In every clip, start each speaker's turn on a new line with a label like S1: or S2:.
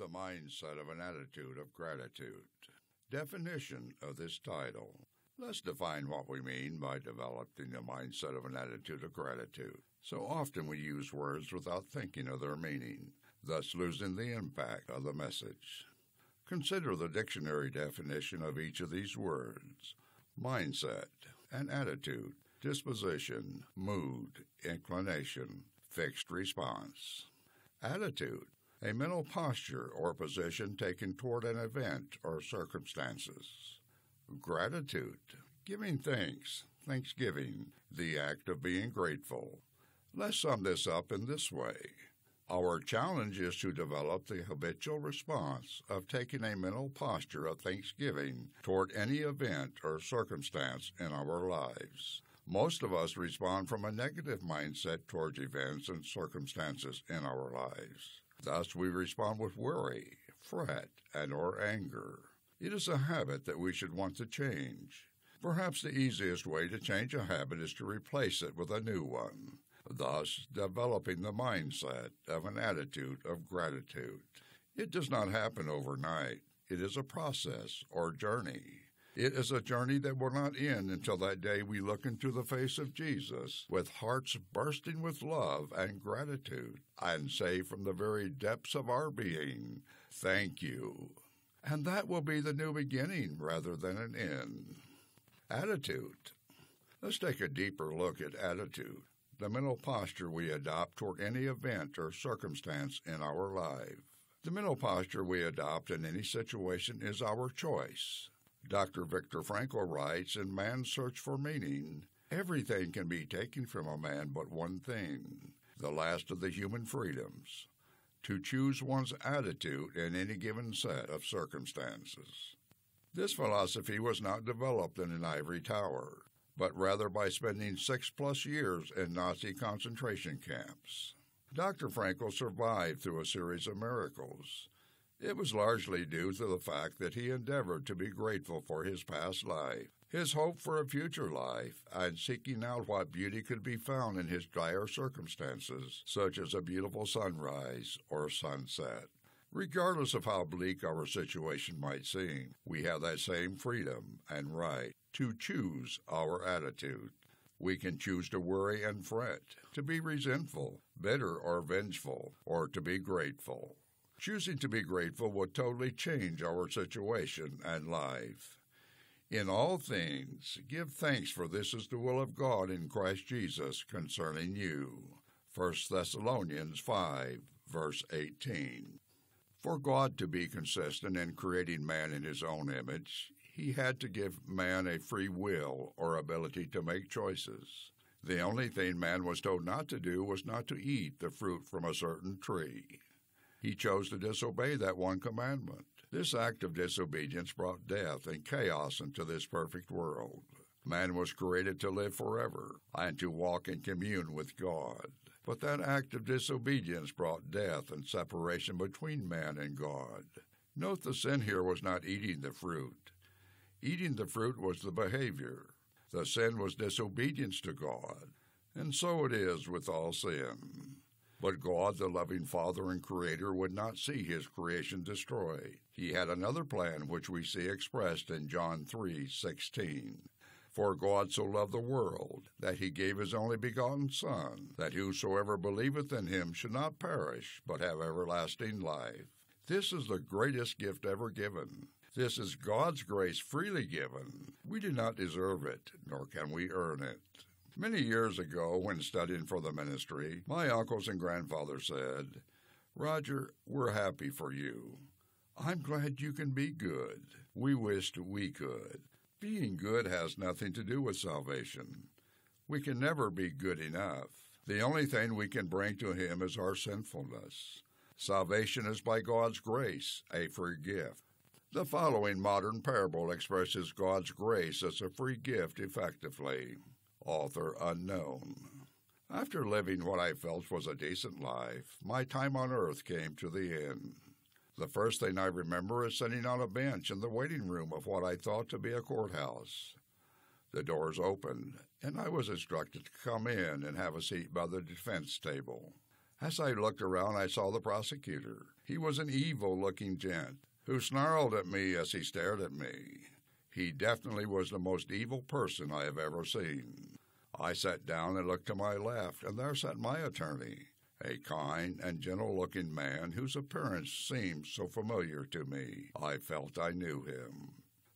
S1: the mindset of an attitude of gratitude. Definition of this title. Let's define what we mean by developing the mindset of an attitude of gratitude. So often we use words without thinking of their meaning, thus losing the impact of the message. Consider the dictionary definition of each of these words mindset, an attitude, disposition, mood, inclination, fixed response. Attitude a mental posture or position taken toward an event or circumstances. Gratitude, giving thanks, thanksgiving, the act of being grateful. Let's sum this up in this way. Our challenge is to develop the habitual response of taking a mental posture of thanksgiving toward any event or circumstance in our lives. Most of us respond from a negative mindset towards events and circumstances in our lives. Thus we respond with worry, fret, and or anger. It is a habit that we should want to change. Perhaps the easiest way to change a habit is to replace it with a new one, thus developing the mindset of an attitude of gratitude. It does not happen overnight. It is a process or journey. It is a journey that will not end until that day we look into the face of Jesus with hearts bursting with love and gratitude and say from the very depths of our being, Thank you. And that will be the new beginning rather than an end. Attitude. Let's take a deeper look at attitude, the mental posture we adopt toward any event or circumstance in our life. The mental posture we adopt in any situation is our choice. Dr. Victor Frankl writes In man's search for meaning, everything can be taken from a man but one thing the last of the human freedoms to choose one's attitude in any given set of circumstances. This philosophy was not developed in an ivory tower, but rather by spending six plus years in Nazi concentration camps. Dr. Frankel survived through a series of miracles it was largely due to the fact that he endeavored to be grateful for his past life, his hope for a future life, and seeking out what beauty could be found in his dire circumstances, such as a beautiful sunrise or sunset. Regardless of how bleak our situation might seem, we have that same freedom and right to choose our attitude. We can choose to worry and fret, to be resentful, bitter or vengeful, or to be grateful. Choosing to be grateful will totally change our situation and life. In all things, give thanks, for this is the will of God in Christ Jesus concerning you. 1 Thessalonians 5, verse 18. For God to be consistent in creating man in his own image, he had to give man a free will or ability to make choices. The only thing man was told not to do was not to eat the fruit from a certain tree. He chose to disobey that one commandment. This act of disobedience brought death and chaos into this perfect world. Man was created to live forever and to walk and commune with God. But that act of disobedience brought death and separation between man and God. Note the sin here was not eating the fruit. Eating the fruit was the behavior. The sin was disobedience to God. And so it is with all sin. But God, the loving Father and Creator, would not see his creation destroyed. He had another plan which we see expressed in John 3:16. For God so loved the world that he gave his only begotten Son, that whosoever believeth in him should not perish, but have everlasting life. This is the greatest gift ever given. This is God's grace freely given. We do not deserve it, nor can we earn it. Many years ago, when studying for the ministry, my uncles and grandfather said, Roger, we're happy for you. I'm glad you can be good. We wished we could. Being good has nothing to do with salvation. We can never be good enough. The only thing we can bring to Him is our sinfulness. Salvation is by God's grace, a free gift. The following modern parable expresses God's grace as a free gift effectively author unknown. After living what I felt was a decent life, my time on earth came to the end. The first thing I remember is sitting on a bench in the waiting room of what I thought to be a courthouse. The doors opened, and I was instructed to come in and have a seat by the defense table. As I looked around, I saw the prosecutor. He was an evil looking gent who snarled at me as he stared at me. He definitely was the most evil person I have ever seen. I sat down and looked to my left, and there sat my attorney, a kind and gentle looking man whose appearance seemed so familiar to me. I felt I knew him.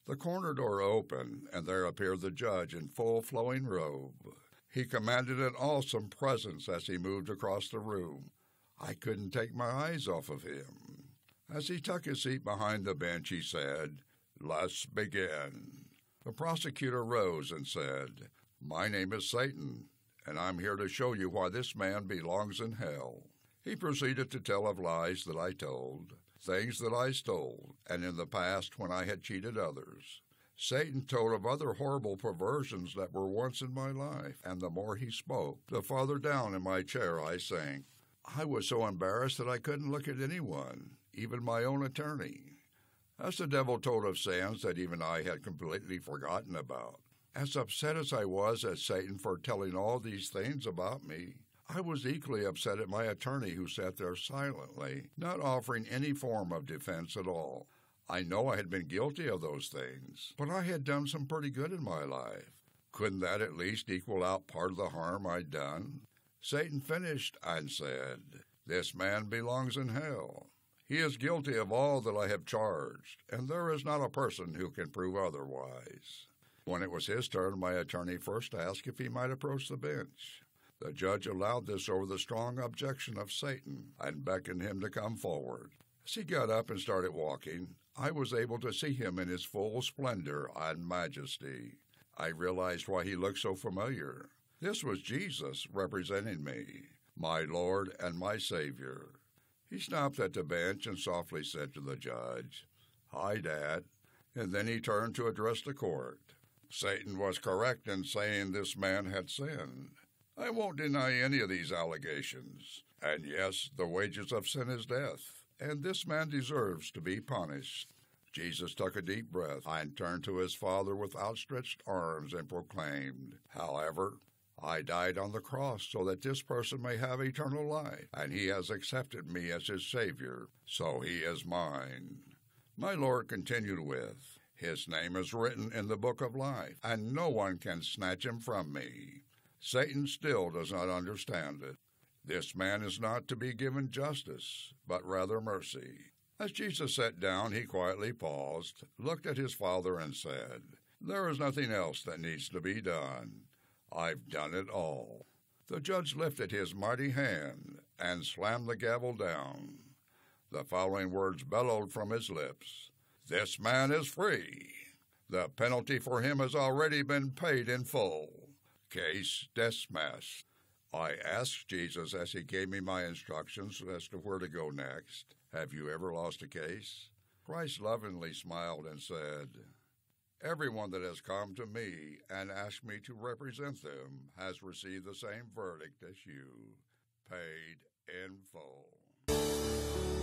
S1: The corner door opened, and there appeared the judge in full flowing robe. He commanded an awesome presence as he moved across the room. I couldn't take my eyes off of him. As he took his seat behind the bench, he said, Let's begin. The prosecutor rose and said, My name is Satan, and I'm here to show you why this man belongs in hell. He proceeded to tell of lies that I told, things that I stole, and in the past when I had cheated others. Satan told of other horrible perversions that were once in my life, and the more he spoke, the farther down in my chair I sank. I was so embarrassed that I couldn't look at anyone, even my own attorney. As the devil told of sins that even I had completely forgotten about. As upset as I was at Satan for telling all these things about me, I was equally upset at my attorney who sat there silently, not offering any form of defense at all. I know I had been guilty of those things, but I had done some pretty good in my life. Couldn't that at least equal out part of the harm I'd done? Satan finished and said, This man belongs in hell. He is guilty of all that I have charged, and there is not a person who can prove otherwise. When it was his turn, my attorney first asked if he might approach the bench. The judge allowed this over the strong objection of Satan and beckoned him to come forward. As he got up and started walking, I was able to see him in his full splendor and majesty. I realized why he looked so familiar. This was Jesus representing me, my Lord and my Savior. He stopped at the bench and softly said to the judge, Hi, Dad. And then he turned to address the court. Satan was correct in saying this man had sinned. I won't deny any of these allegations. And yes, the wages of sin is death, and this man deserves to be punished. Jesus took a deep breath and turned to his Father with outstretched arms and proclaimed, However, I died on the cross so that this person may have eternal life, and he has accepted me as his Savior, so he is mine. My Lord continued with, His name is written in the book of life, and no one can snatch him from me. Satan still does not understand it. This man is not to be given justice, but rather mercy. As Jesus sat down, he quietly paused, looked at his father, and said, There is nothing else that needs to be done. I've done it all. The judge lifted his mighty hand and slammed the gavel down. The following words bellowed from his lips This man is free. The penalty for him has already been paid in full. Case dismissed. I asked Jesus as he gave me my instructions as to where to go next, Have you ever lost a case? Christ lovingly smiled and said, Everyone that has come to me and asked me to represent them has received the same verdict as you paid in full.